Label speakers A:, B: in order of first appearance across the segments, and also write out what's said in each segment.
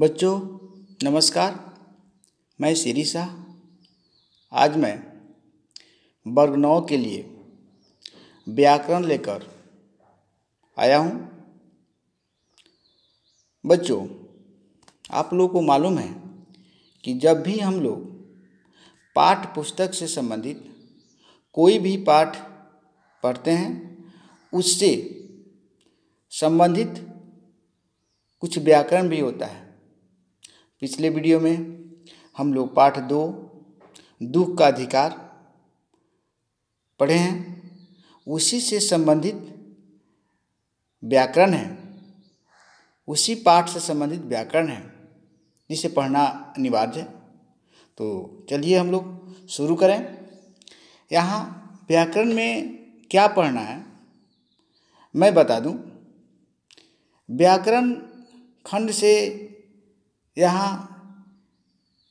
A: बच्चों नमस्कार मैं श्री शाह आज मैं वर्ग नौ के लिए व्याकरण लेकर आया हूँ बच्चों आप लोगों को मालूम है कि जब भी हम लोग पाठ पुस्तक से संबंधित कोई भी पाठ पढ़ते हैं उससे संबंधित कुछ व्याकरण भी होता है पिछले वीडियो में हम लोग पाठ दो दुख का अधिकार पढ़े हैं उसी से संबंधित व्याकरण है उसी पाठ से संबंधित व्याकरण है जिसे पढ़ना अनिवार्य है तो चलिए हम लोग शुरू करें यहाँ व्याकरण में क्या पढ़ना है मैं बता दूं व्याकरण खंड से यहाँ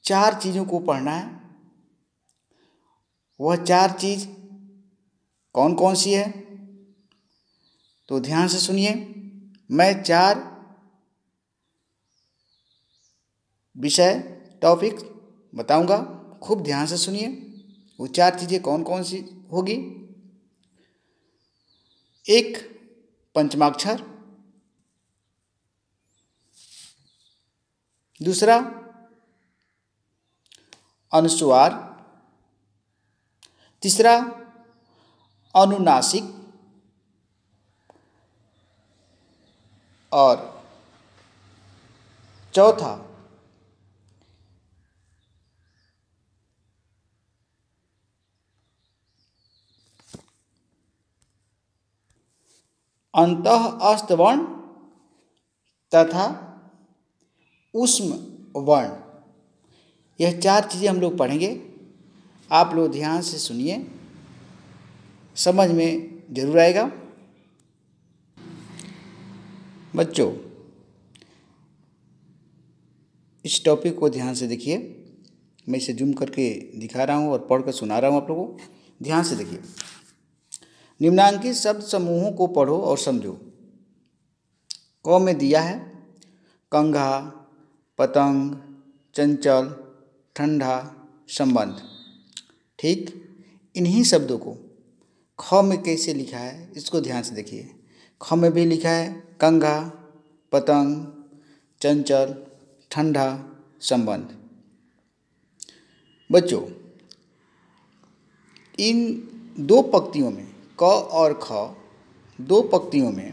A: चार चीज़ों को पढ़ना है वह चार चीज़ कौन कौन सी है तो ध्यान से सुनिए मैं चार विषय टॉपिक बताऊंगा खूब ध्यान से सुनिए वो चार चीज़ें कौन कौन सी होगी एक पंचमाक्षर दूसरा अनुस्वार तीसरा अनुनासिक और चौथा अंत अस्तवर्ण तथा उष्म वर्ण यह चार चीज़ें हम लोग पढ़ेंगे आप लोग ध्यान से सुनिए समझ में जरूर आएगा बच्चों इस टॉपिक को ध्यान से देखिए मैं इसे जूम करके दिखा रहा हूँ और पढ़कर सुना रहा हूँ आप लोगों को ध्यान से देखिए निम्नांकित शब्द समूहों को पढ़ो और समझो क में दिया है कंघा पतंग चंचल ठंडा संबंध ठीक इन्हीं शब्दों को ख में कैसे लिखा है इसको ध्यान से देखिए ख में भी लिखा है कंघा पतंग चंचल ठंडा संबंध बच्चों इन दो पक्तियों में क और ख दो पक्तियों में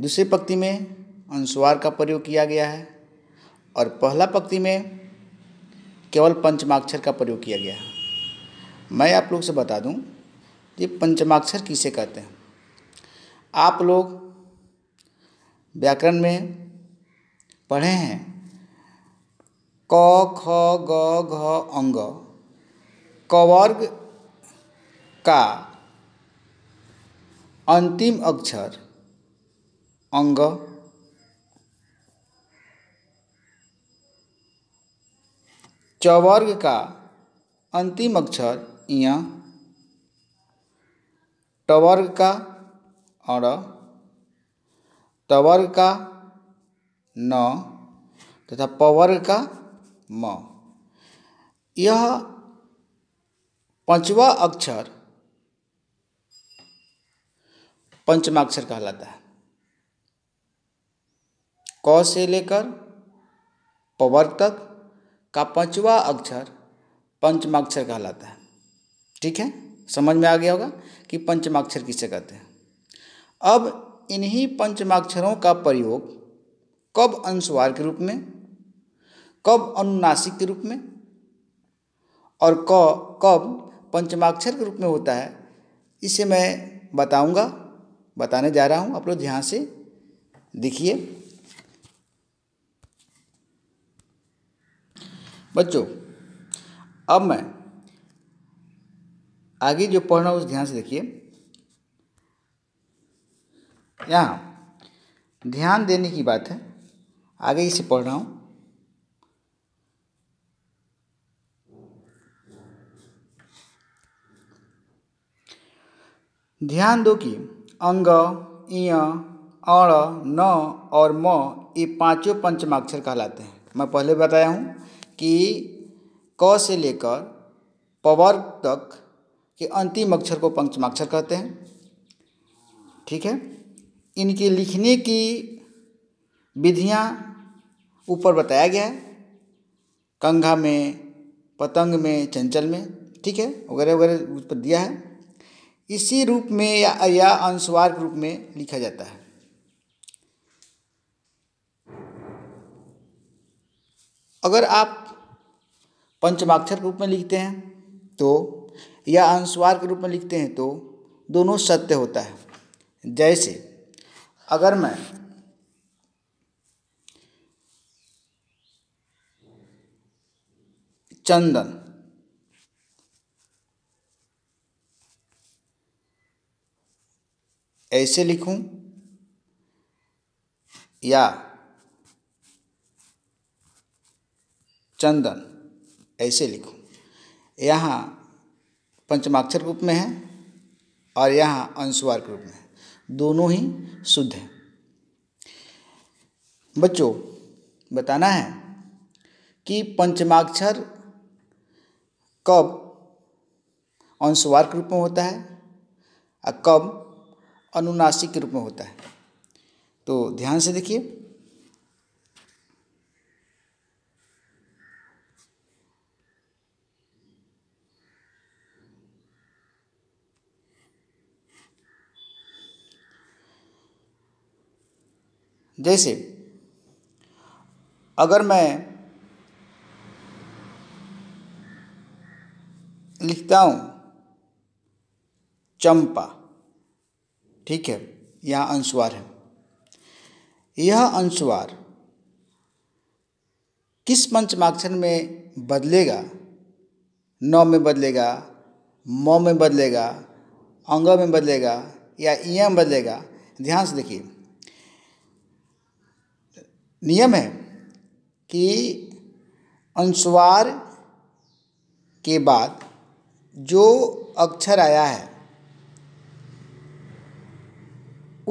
A: दूसरे पक्ति में अनुस्वार का प्रयोग किया गया है और पहला पंक्ति में केवल पंचमाक्षर का प्रयोग किया गया है मैं आप लोग से बता दूं कि पंचमाक्षर किसे कहते हैं आप लोग व्याकरण में पढ़े हैं क ख ग घ अंग कवर्ग का अंतिम अक्षर अंग चवर्ग का अंतिम अक्षर यहाँ टवर्ग का और तवर्ग का न तथा पवर्ग का म यह पंचवा अक्षर पंचमाक्षर कहलाता है क से लेकर पवर्ग तक का पांचवा अक्षर पंचमाक्षर कहलाता है ठीक है समझ में आ गया होगा कि पंचमाक्षर किसे कहते हैं अब इन्हीं पंचमाक्षरों का प्रयोग कब अनुस्वार के रूप में कब अनुनासिक के रूप में और क कब पंचमाक्षर के रूप में होता है इसे मैं बताऊंगा बताने जा रहा हूं आप लोग ध्यान से देखिए बच्चों अब मैं आगे जो पढ़ रहा उस ध्यान से देखिए यहाँ ध्यान देने की बात है आगे इसे पढ़ रहा हूँ ध्यान दो कि अंग इय अण न और म ये पांचों पंचमाक्षर कहलाते हैं मैं पहले बताया हूँ कि क से लेकर पवर्ग तक के अंतिम अक्षर को पंचमाक्षर कहते हैं ठीक है इनके लिखने की विधियाँ ऊपर बताया गया है कंघा में पतंग में चंचल में ठीक है वगैरह वगैरह उस पर दिया है इसी रूप में या, या अनुस्वार रूप में लिखा जाता है अगर आप पंचमाक्षर के रूप में लिखते हैं तो या अनुस्वार के रूप में लिखते हैं तो दोनों सत्य होता है जैसे अगर मैं चंदन ऐसे लिखूं या चंदन ऐसे लिखो यहाँ पंचमाक्षर रूप में है और यहाँ अंशवार के रूप में है दोनों ही शुद्ध हैं बच्चों बताना है कि पंचमाक्षर कब अंशवार के रूप में होता है और कब अनुनासिक के रूप में होता है तो ध्यान से देखिए जैसे अगर मैं लिखता हूँ चंपा ठीक है यह अंशवार है यह अंशवार किस पंचमाक्षर में बदलेगा नौ में बदलेगा मौ में बदलेगा अंग में बदलेगा या इया में बदलेगा ध्यान से देखिए नियम है कि अनुस्वार के बाद जो अक्षर आया है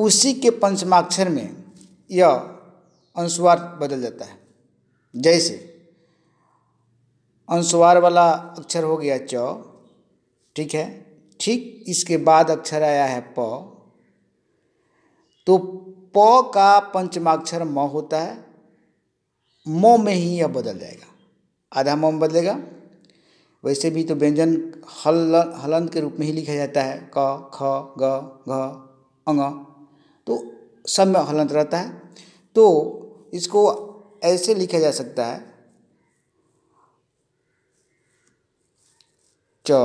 A: उसी के पंचमाक्षर में यह अनुस्वार बदल जाता है जैसे अनुस्वार वाला अक्षर हो गया च ठीक है ठीक इसके बाद अक्षर आया है प तो प का पंचमाक्षर म होता है मो में ही यह बदल जाएगा आधा म में बदलेगा वैसे भी तो व्यंजन हल हलन के रूप में ही लिखा जाता है क ख ग घ अंग तो सब में हलंत रहता है तो इसको ऐसे लिखा जा सकता है च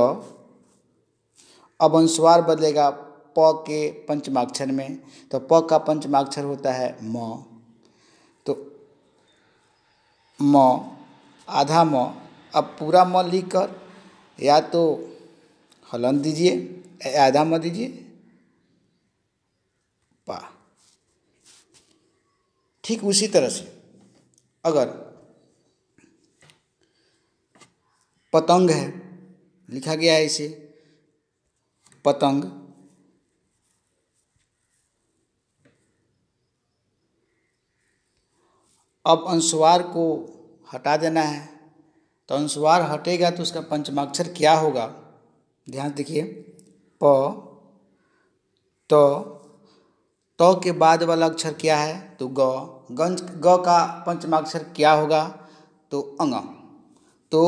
A: अब अनुस्वार बदलेगा प के पंचमाक्षर में तो प का पंचमाक्षर होता है म तो म आधा म अब पूरा म लिख कर या तो हलन दीजिए आधा म दीजिए पा ठीक उसी तरह से अगर पतंग है लिखा गया है इसे पतंग अब अंशवार को हटा देना है तो अंशवार हटेगा तो उसका पंचमाक्षर क्या होगा ध्यान देखिए प तो तो के बाद वाला अक्षर क्या है तो ग गंज ग का पंचमाक्षर क्या होगा तो अंग तो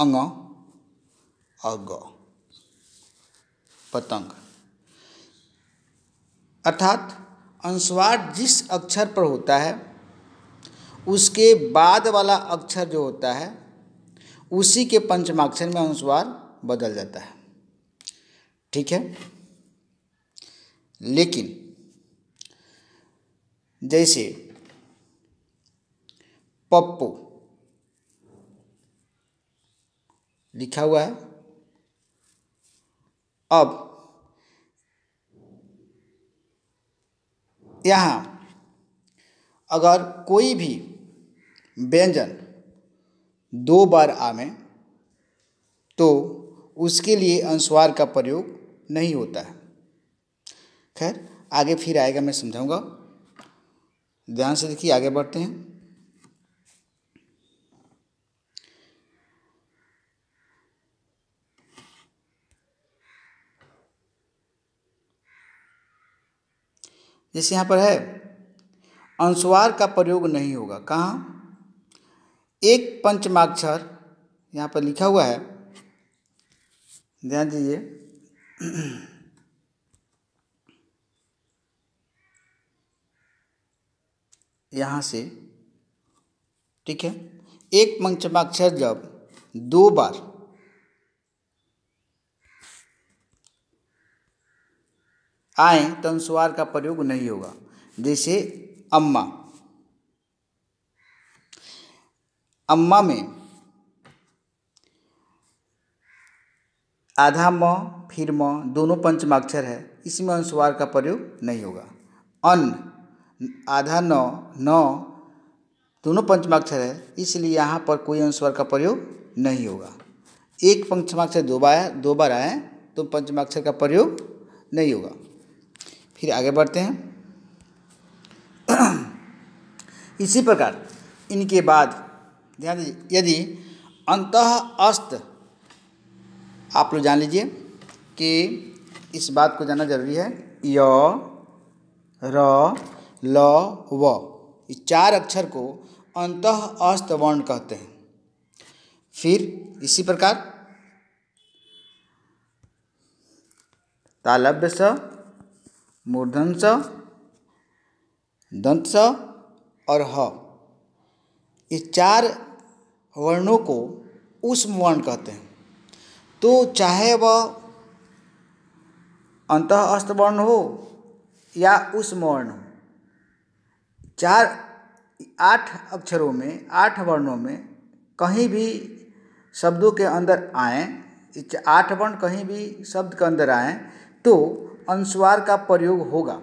A: अंग और ग पतंग अर्थात अनुस्वार जिस अक्षर पर होता है उसके बाद वाला अक्षर जो होता है उसी के पंचमाक्षर में अनुस्वार बदल जाता है ठीक है लेकिन जैसे पप्पू लिखा हुआ है अब यहाँ अगर कोई भी व्यंजन दो बार आवे तो उसके लिए अनुस्वार का प्रयोग नहीं होता है खैर आगे फिर आएगा मैं समझाऊंगा ध्यान से देखिए आगे बढ़ते हैं जैसे यहाँ पर है अनुस्वार का प्रयोग नहीं होगा कहाँ एक पंचमाक्षर यहाँ पर लिखा हुआ है ध्यान दीजिए यहाँ से ठीक है एक पंचमाक्षर जब दो बार आए अनुस्वार का प्रयोग नहीं होगा जैसे अम्मा अम्मा में आधा म फिर म दोनों पंचमाक्षर है इसमें अनुस्वार का प्रयोग नहीं होगा अन आधा न न दोनों पंचमाक्षर है इसलिए यहाँ पर कोई अनुस्वार का प्रयोग नहीं होगा एक पंचमाक्षर दो बार दो बार आए तो पंचमाक्षर का प्रयोग नहीं होगा फिर आगे बढ़ते हैं इसी प्रकार इनके बाद ध्यान दीजिए यदि अंत अस्त आप लोग जान लीजिए कि इस बात को जानना जरूरी है य र ल व इस चार अक्षर को अंत अस्त वर्ण कहते हैं फिर इसी प्रकार तालब्य स मूर्धन स दंत स और ह ये चार वर्णों को उष्म वर्ण कहते हैं तो चाहे वह अंत वर्ण हो या उष्म वर्ण हो चार आठ अक्षरों में आठ वर्णों में कहीं भी शब्दों के अंदर आए आठ वर्ण कहीं भी शब्द के अंदर आए तो अनुस्वार का प्रयोग होगा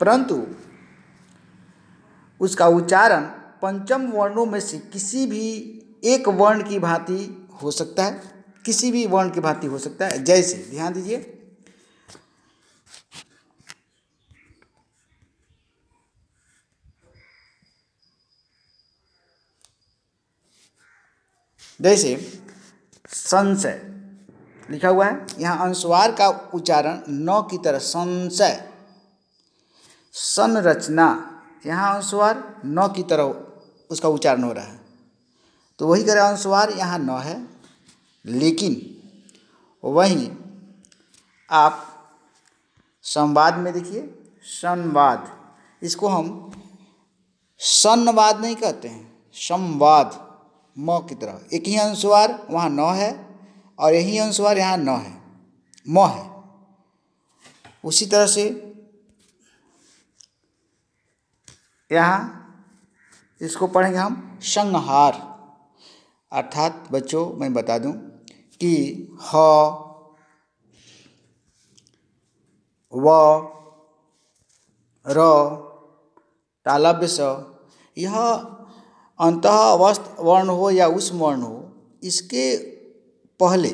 A: परंतु उसका उच्चारण पंचम वर्णों में से किसी भी एक वर्ण की भांति हो सकता है किसी भी वर्ण की भांति हो सकता है जैसे ध्यान दीजिए जैसे संशय लिखा हुआ है यहाँ अनुस्वार का उच्चारण नौ की तरह संशय संरचना यहाँ अनुस्वार नौ की तरह उसका उच्चारण हो रहा है तो वही करें अनुस्वार यहाँ नौ है लेकिन वहीं आप संवाद में देखिए संवाद इसको हम संवाद नहीं कहते हैं संवाद म की तरह एक ही अनुस्वार वहाँ नौ है और यही अनुस्वार यहाँ न है म है उसी तरह से यहाँ इसको पढ़ेंगे हम संहार अर्थात बच्चों मैं बता दूं कि ह व र तालव्य स यह अंत अवस्थ वर्ण हो या उष्म वर्ण हो इसके पहले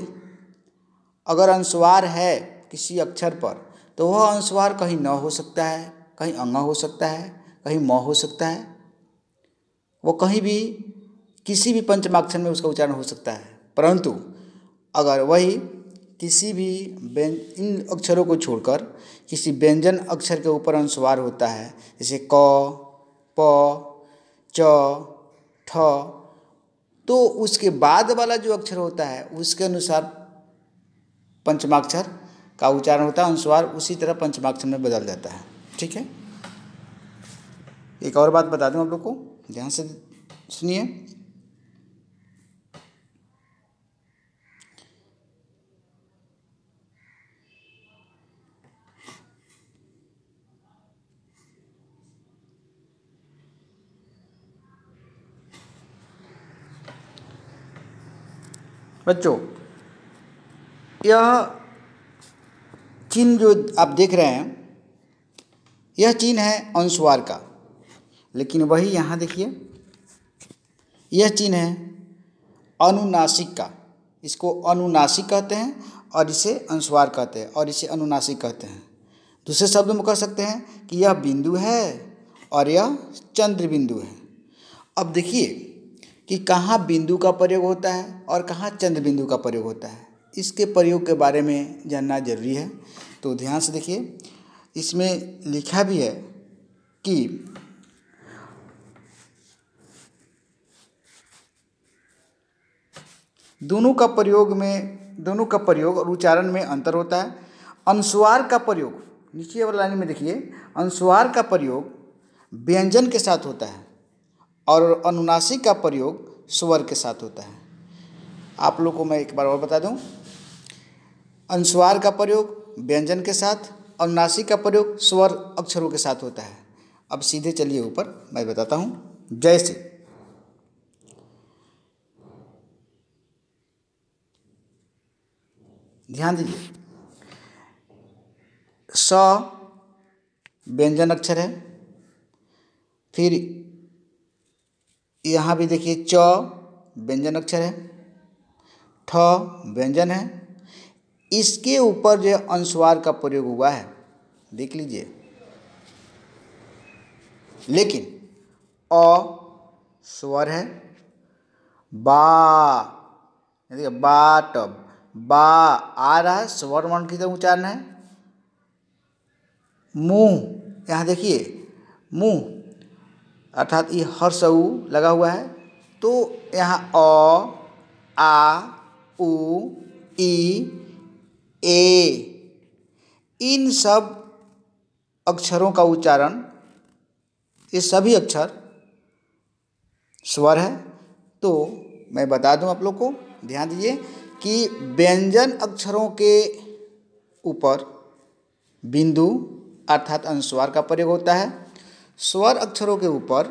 A: अगर अनुस्वार है किसी अक्षर पर तो वह अनुस्वार कहीं न हो सकता है कहीं अंग हो सकता है कहीं म हो सकता है वो कहीं भी किसी भी पंचमाक्षर में उसका उच्चारण हो सकता है परंतु अगर वही किसी भी इन अक्षरों को छोड़कर किसी व्यंजन अक्षर के ऊपर अनुस्वार होता है जैसे क प च ठ तो उसके बाद वाला जो अक्षर होता है उसके अनुसार पंचमाक्षर का उच्चारण होता है अनुस्वार उसी तरह पंचमाक्षर में बदल जाता है ठीक है एक और बात बता दूँ आप लोग को ध्यान से सुनिए बच्चों यह चिन्ह जो आप देख रहे हैं यह चिन्ह है अंशवार का लेकिन वही यहाँ देखिए यह चिन्ह है अनुनासिक का इसको अनुनासिक कहते हैं और इसे अंशवार कहते हैं और इसे अनुनासिक कहते हैं दूसरे शब्द में कह सकते हैं कि यह बिंदु है और यह चंद्र बिंदु है अब देखिए कि कहाँ बिंदु का प्रयोग होता है और कहाँ चंद्र बिंदु का प्रयोग होता है इसके प्रयोग के बारे में जानना जरूरी है तो ध्यान से देखिए इसमें लिखा भी है कि दोनों का प्रयोग में दोनों का प्रयोग और उच्चारण में अंतर होता है अनुस्वार का प्रयोग नीचे वाला लाइन में देखिए अनुस्वार का प्रयोग व्यंजन के साथ होता है और अनुनासिक का प्रयोग स्वर के साथ होता है आप लोग को मैं एक बार और बता दूं अनुस्वार का प्रयोग व्यंजन के साथ अनुनासिक का प्रयोग स्वर अक्षरों के साथ होता है अब सीधे चलिए ऊपर मैं बताता हूँ जैसे ध्यान दीजिए स व्यंजन अक्षर है फिर यहाँ भी देखिए च व्यंजन अक्षर है ठ व्यंजन है इसके ऊपर जो है का प्रयोग हुआ है देख लीजिए लेकिन अ स्वर है बा देखिए ट बा आ रहा है स्वर वर्ण की तरह उच्चारण है मुंह यहाँ देखिए मुंह अर्थात ये हर सऊ लगा हुआ है तो यहाँ अ आ उ ई ए इन सब अक्षरों का उच्चारण ये सभी अक्षर स्वर है तो मैं बता दूं आप लोग को ध्यान दीजिए कि व्यंजन अक्षरों के ऊपर बिंदु अर्थात अनुस्वार का प्रयोग होता है स्वर अक्षरों के ऊपर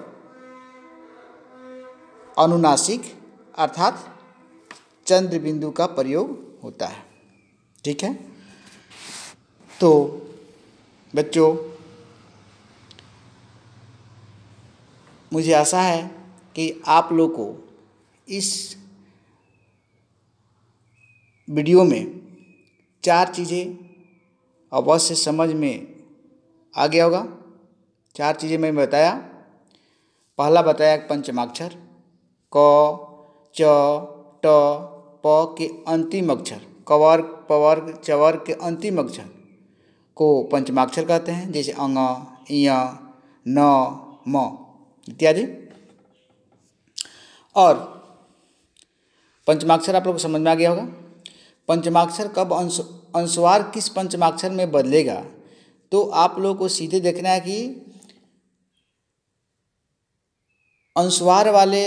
A: अनुनासिक अर्थात चंद्र बिंदु का प्रयोग होता है ठीक है तो बच्चों मुझे आशा है कि आप लोग को इस वीडियो में चार चीज़ें अवश्य समझ में आ गया होगा चार चीज़ें मैंने बताया पहला बताया पंचमाक्षर क च ट प के अंतिम अक्षर कवर पवर्ग चवर के अंतिम अक्षर को पंचमाक्षर कहते हैं जैसे अंग न म इत्यादि और पंचमाक्षर आप लोग को समझ में आ गया होगा पंचमाक्षर कब अंश अंशवार किस पंचमाक्षर में बदलेगा तो आप लोग को सीधे देखना है कि अनुस्वार वाले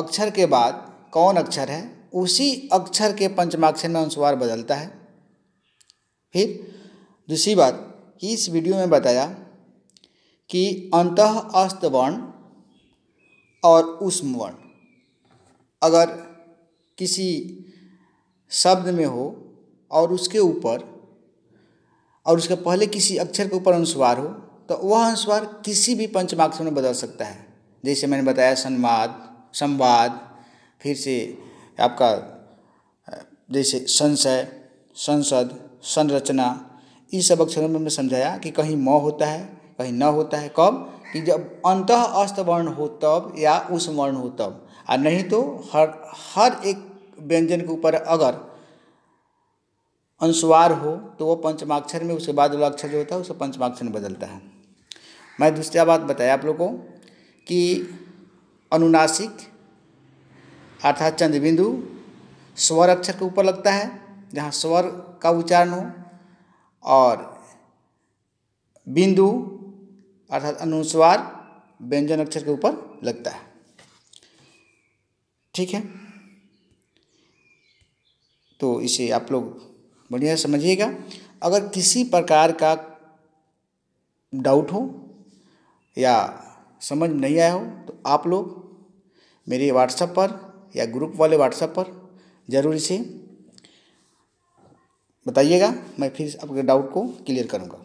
A: अक्षर के बाद कौन अक्षर है उसी अक्षर के पंचमाक्षर में अनुस्वार बदलता है फिर दूसरी बात इस वीडियो में बताया कि अंत वर्ण और उष्म वर्ण अगर किसी शब्द में हो और उसके ऊपर और उसके पहले किसी अक्षर के ऊपर अनुस्वार हो तो वह अनुस्वार किसी भी पंचमाक्षर में बदल सकता है जैसे मैंने बताया संवाद संवाद फिर से आपका जैसे संशय संसद संरचना इस सब अक्षरों में मैं समझाया कि कहीं म होता है कहीं न होता है कब कि जब अंत अस्त वर्ण हो तब या उस वर्ण हो तब आ नहीं तो हर हर एक व्यंजन के ऊपर अगर अंशवार हो तो वो पंचमाक्षर में उसके बाद वाला अक्षर जो होता है उसे पंचमाक्षर में बदलता है मैं दूसरा बात बताया आप लोग को कि अनुनासिक अर्थात चंद्रबिंदु स्वर अक्षर के ऊपर लगता है जहाँ स्वर का उच्चारण हो और बिंदु अर्थात अनुस्वार व्यंजन अक्षर के ऊपर लगता है ठीक है तो इसे आप लोग बढ़िया समझिएगा अगर किसी प्रकार का डाउट हो या समझ नहीं आया हो तो आप लोग मेरे व्हाट्सएप पर या ग्रुप वाले व्हाट्सएप पर ज़रूर इसे बताइएगा मैं फिर आपके डाउट को क्लियर करूँगा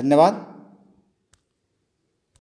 A: धन्यवाद